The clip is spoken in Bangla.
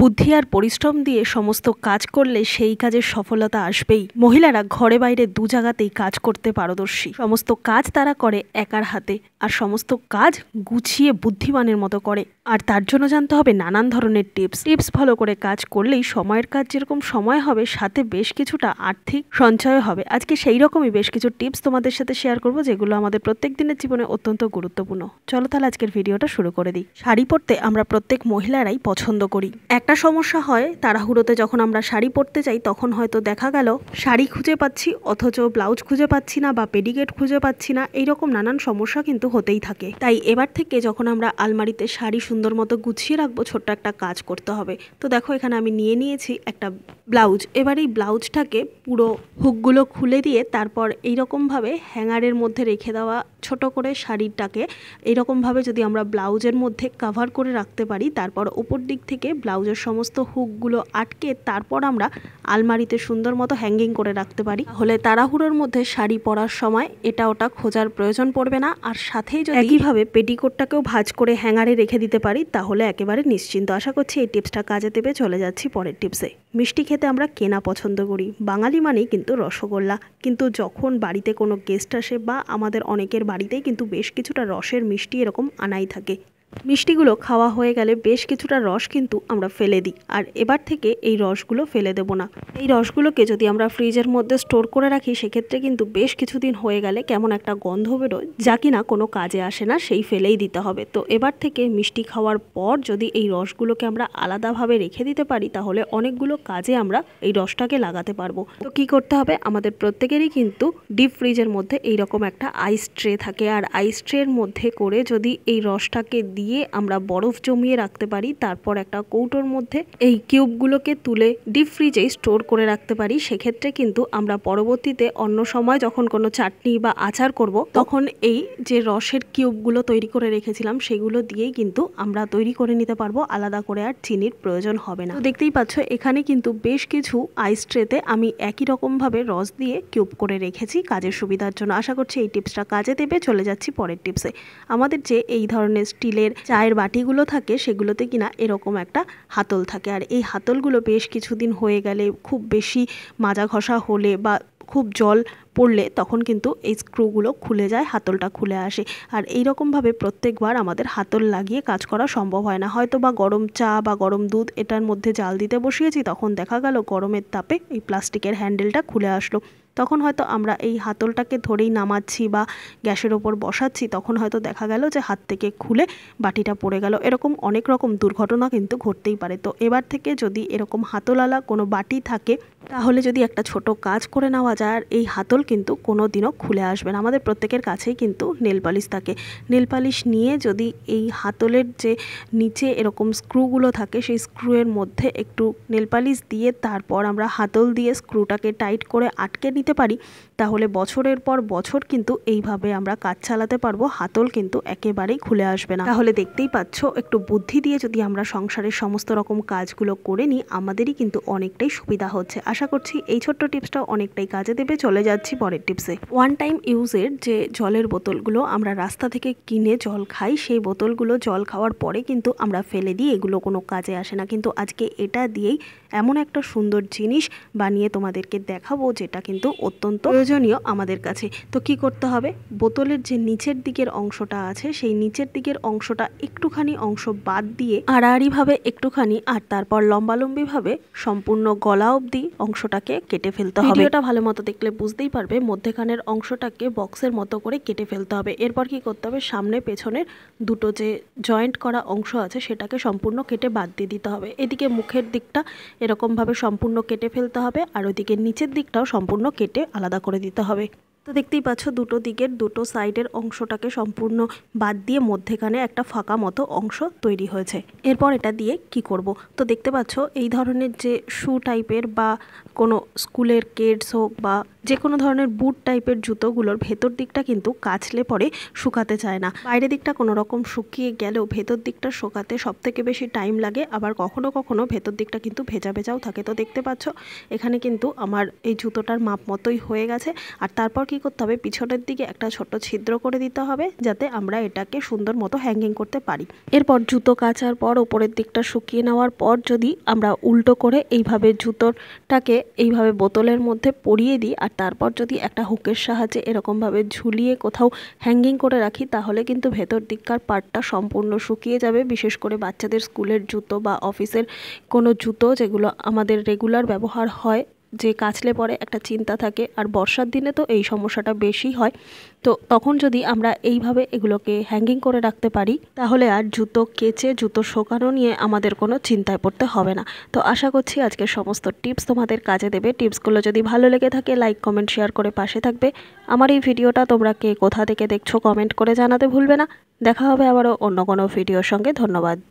বুদ্ধি আর পরিশ্রম দিয়ে সমস্ত কাজ করলে সেই কাজের সফলতা আসবেই মহিলারা ঘরে বাইরে দু জায়গাতেই কাজ করতে পারদর্শী সমস্ত কাজ তারা করে একার হাতে আর সমস্ত কাজ গুছিয়ে বুদ্ধিমানের মতো করে আর তার জন্য জানতে হবে নানান ধরনের টিপস টিপস ফলো করে কাজ করলেই সময়ের কাজ যেরকম সময় হবে সাথে বেশ কিছুটা আর্থিক সঞ্চয় হবে আজকে সেই রকমই বেশ কিছু টিপস তোমাদের সাথে শেয়ার করব যেগুলো আমাদের প্রত্যেক দিনের জীবনে অত্যন্ত গুরুত্বপূর্ণ চলো তাহলে আজকের ভিডিওটা শুরু করে দিই শাড়ি পরতে আমরা প্রত্যেক মহিলারাই পছন্দ করি এক একটা সমস্যা হয় তাড়াহুড়োতে যখন আমরা শাড়ি পরতে যাই তখন হয়তো দেখা গেল শাড়ি খুঁজে পাচ্ছি অথচ ব্লাউজ খুঁজে পাচ্ছি না বা পেডিকেট খুঁজে পাচ্ছি না এইরকম নানান সমস্যা কিন্তু হতেই থাকে তাই এবার থেকে যখন আমরা আলমারিতে শাড়ি সুন্দর মতো গুছিয়ে রাখবো ছোট্ট একটা কাজ করতে হবে তো দেখো এখানে আমি নিয়ে নিয়েছি একটা ব্লাউজ এবার এই ব্লাউজটাকে পুরো হুকগুলো খুলে দিয়ে তারপর এইরকমভাবে হ্যাঙ্গারের মধ্যে রেখে দেওয়া ছোট করে শাড়িটাকে এরকমভাবে যদি আমরা ব্লাউজের মধ্যে কাভার করে রাখতে পারি তারপর ওপর দিক থেকে ব্লাউজের সমস্ত হুকগুলো আটকে তারপর আমরা আলমারিতে সুন্দর মতো হ্যাঙ্গিং করে রাখতে পারি হলে তাড়াহুড়োর মধ্যে শাড়ি পরার সময় এটা ওটা খোঁজার প্রয়োজন পড়বে না আর সাথেই যদি একইভাবে পেটিকোটটাকেও ভাজ করে হ্যাঙ্গারে রেখে দিতে পারি তাহলে একেবারে নিশ্চিন্ত আশা করছি এই টিপসটা কাজে দেবে চলে যাচ্ছি পরের টিপসে মিষ্টি খেতে আমরা কেনা পছন্দ করি বাঙালি মানেই কিন্তু রসগোল্লা কিন্তু যখন বাড়িতে কোনো গেস্ট আসে বা আমাদের অনেকের বাড়িতেই কিন্তু বেশ কিছুটা রসের মিষ্টি এরকম আনাই থাকে মিষ্টিগুলো খাওয়া হয়ে গেলে বেশ কিছুটা রস কিন্তু আমরা ফেলে দিই আর এবার থেকে এই রসগুলো ফেলে দেব না এই রসগুলোকে যদি আমরা ফ্রিজের মধ্যে স্টোর করে রাখি সেক্ষেত্রে কিন্তু বেশ কিছুদিন হয়ে গেলে কেমন একটা গন্ধ বেরোয় যা কিনা কোনো কাজে আসে না সেই ফেলেই দিতে হবে তো এবার থেকে মিষ্টি খাওয়ার পর যদি এই রসগুলোকে আমরা আলাদাভাবে রেখে দিতে পারি তাহলে অনেকগুলো কাজে আমরা এই রসটাকে লাগাতে পারবো তো কি করতে হবে আমাদের প্রত্যেকেরই কিন্তু ডিপ ফ্রিজের মধ্যে এইরকম একটা আইস ট্রে থাকে আর আইস ট্রের মধ্যে করে যদি এই রসটাকে দিয়ে আমরা বরফ জমিয়ে রাখতে পারি তারপর একটা কৌটোর মধ্যে এই কিউবগুলোকে তুলে ডিপ ফ্রিজে স্টোর করে রাখতে পারি সেক্ষেত্রে কিন্তু আমরা পরবর্তীতে অন্য সময় যখন কোনো চাটনি বা আচার করব তখন এই যে রসের কিউবগুলো তৈরি করে রেখেছিলাম সেগুলো দিয়েই কিন্তু আমরা তৈরি করে নিতে পারবো আলাদা করে আর চিনির প্রয়োজন হবে না দেখতেই পাচ্ছ এখানে কিন্তু বেশ কিছু আইস ট্রেতে আমি একই রকমভাবে রস দিয়ে কিউব করে রেখেছি কাজের সুবিধার জন্য আশা করছি এই টিপসটা কাজে দেবে চলে যাচ্ছি পরের টিপসে আমাদের যে এই ধরনের স্টিলের আমাদের চায়ের বাটিগুলো থাকে সেগুলোতে কিনা এরকম একটা হাতল থাকে আর এই হাতলগুলো বেশ কিছুদিন হয়ে গেলে খুব বেশি মাজা ঘষা হলে বা খুব জল পড়লে তখন কিন্তু এই স্ক্রুগুলো খুলে যায় হাতলটা খুলে আসে আর এই রকমভাবে প্রত্যেকবার আমাদের হাতল লাগিয়ে কাজ করা সম্ভব হয় না হয়তো বা গরম চা বা গরম দুধ এটার মধ্যে জাল দিতে বসিয়েছি তখন দেখা গেল গরমের তাপে এই প্লাস্টিকের হ্যান্ডেলটা খুলে আসলো তখন হয়তো আমরা এই হাতলটাকে ধরেই নামাচ্ছি বা গ্যাসের ওপর বসাচ্ছি তখন হয়তো দেখা গেল যে হাত থেকে খুলে বাটিটা পড়ে গেল এরকম অনেক রকম দুর্ঘটনা কিন্তু ঘটতেই পারে তো এবার থেকে যদি এরকম হাতলালা কোনো বাটি থাকে তাহলে যদি একটা ছোট কাজ করে নেওয়া যায় আর এই হাতল বোতল কিন্তু কোনো দিনও খুলে আসবে না আমাদের প্রত্যেকের কাছেই কিন্তু নেল পালিশ থাকে নেল পালিশ নিয়ে যদি এই হাতলের যে নিচে এরকম স্ক্রুগুলো থাকে সেই স্ক্রুয়ের মধ্যে একটু নেল পালিশ দিয়ে তারপর আমরা হাতল দিয়ে স্ক্রুটাকে টাইট করে আটকে নিতে পারি তাহলে বছরের পর বছর কিন্তু এইভাবে আমরা কাজ চালাতে পারবো হাতল কিন্তু একেবারেই খুলে আসবে না তাহলে দেখতেই পাচ্ছ একটু বুদ্ধি দিয়ে যদি আমরা সংসারের সমস্ত রকম কাজগুলো করে নিই আমাদেরই কিন্তু অনেকটাই সুবিধা হচ্ছে আশা করছি এই ছোট্ট টিপসটা অনেকটাই কাজে দেবে চলে যাচ্ছি যাচ্ছি পরের টিপসে ওয়ান টাইম ইউজের যে জলের বোতলগুলো আমরা রাস্তা থেকে কিনে জল খাই সেই বোতলগুলো জল খাওয়ার পরে কিন্তু আমরা ফেলে দিই এগুলো কোনো কাজে আসে না কিন্তু আজকে এটা দিয়েই এমন একটা সুন্দর জিনিস বানিয়ে তোমাদেরকে দেখাবো যেটা কিন্তু অত্যন্ত প্রয়োজনীয় আমাদের কাছে তো কি করতে হবে বোতলের যে নিচের দিকের অংশটা আছে সেই নিচের দিকের অংশটা একটুখানি অংশ বাদ দিয়ে আড়াআড়িভাবে একটুখানি আর তারপর লম্বালম্বিভাবে সম্পূর্ণ গলা অবধি অংশটাকে কেটে ফেলতে হবে এটা ভালো মতো দেখলে বুঝতেই পারবে পারবে মধ্যেখানের অংশটাকে বক্সের মতো করে কেটে ফেলতে হবে এরপর কি করতে হবে সামনে পেছনের দুটো যে জয়েন্ট করা অংশ আছে সেটাকে সম্পূর্ণ কেটে বাদ দিয়ে দিতে হবে এদিকে মুখের দিকটা এরকমভাবে সম্পূর্ণ কেটে ফেলতে হবে আর ওদিকে নিচের দিকটাও সম্পূর্ণ কেটে আলাদা করে দিতে হবে তো দেখতেই পাচ্ছ দুটো দিকের দুটো সাইডের অংশটাকে সম্পূর্ণ বাদ দিয়ে মধ্যেখানে একটা ফাঁকা মতো অংশ তৈরি হয়েছে এরপর এটা দিয়ে কি করব তো দেখতে পাচ্ছ এই ধরনের যে শু টাইপের বা কোনো স্কুলের কেডস হোক বা যে কোনো ধরনের বুট টাইপের জুতোগুলোর ভেতর দিকটা কিন্তু কাচলে পরে শুকাতে চায় না বাইরের দিকটা কোনো রকম শুকিয়ে গেলেও ভেতর দিকটা শোকাতে থেকে বেশি টাইম লাগে আবার কখনো কখনো ভেতর দিকটা কিন্তু ভেজা ভেজাও থাকে তো দেখতে পাচ্ছ এখানে কিন্তু আমার এই জুতোটার মাপ মতোই হয়ে গেছে আর তারপর কি করতে হবে পিছনের দিকে একটা ছোট ছিদ্র করে দিতে হবে যাতে আমরা এটাকে সুন্দর মতো হ্যাঙ্গিং করতে পারি এরপর জুতো কাচার পর ওপরের দিকটা শুকিয়ে নেওয়ার পর যদি আমরা উল্টো করে এইভাবে জুতোটাকে এইভাবে বোতলের মধ্যে পরিয়ে দিই আর আর তারপর যদি একটা হুকের সাহায্যে এরকমভাবে ঝুলিয়ে কোথাও হ্যাঙ্গিং করে রাখি তাহলে কিন্তু ভেতর দিককার পাটটা সম্পূর্ণ শুকিয়ে যাবে বিশেষ করে বাচ্চাদের স্কুলের জুতো বা অফিসের কোনো জুতো যেগুলো আমাদের রেগুলার ব্যবহার হয় যে কাচলে পরে একটা চিন্তা থাকে আর বর্ষার দিনে তো এই সমস্যাটা বেশি হয় তো তখন যদি আমরা এইভাবে এগুলোকে হ্যাঙ্গিং করে রাখতে পারি তাহলে আর জুতো কেচে জুতো শোকানো নিয়ে আমাদের কোনো চিন্তায় পড়তে হবে না তো আশা করছি আজকে সমস্ত টিপস তোমাদের কাজে দেবে টিপসগুলো যদি ভালো লেগে থাকে লাইক কমেন্ট শেয়ার করে পাশে থাকবে আমার এই ভিডিওটা তোমরা কে কোথা থেকে দেখছো কমেন্ট করে জানাতে ভুলবে না দেখা হবে আবারও অন্য কোনো ভিডিওর সঙ্গে ধন্যবাদ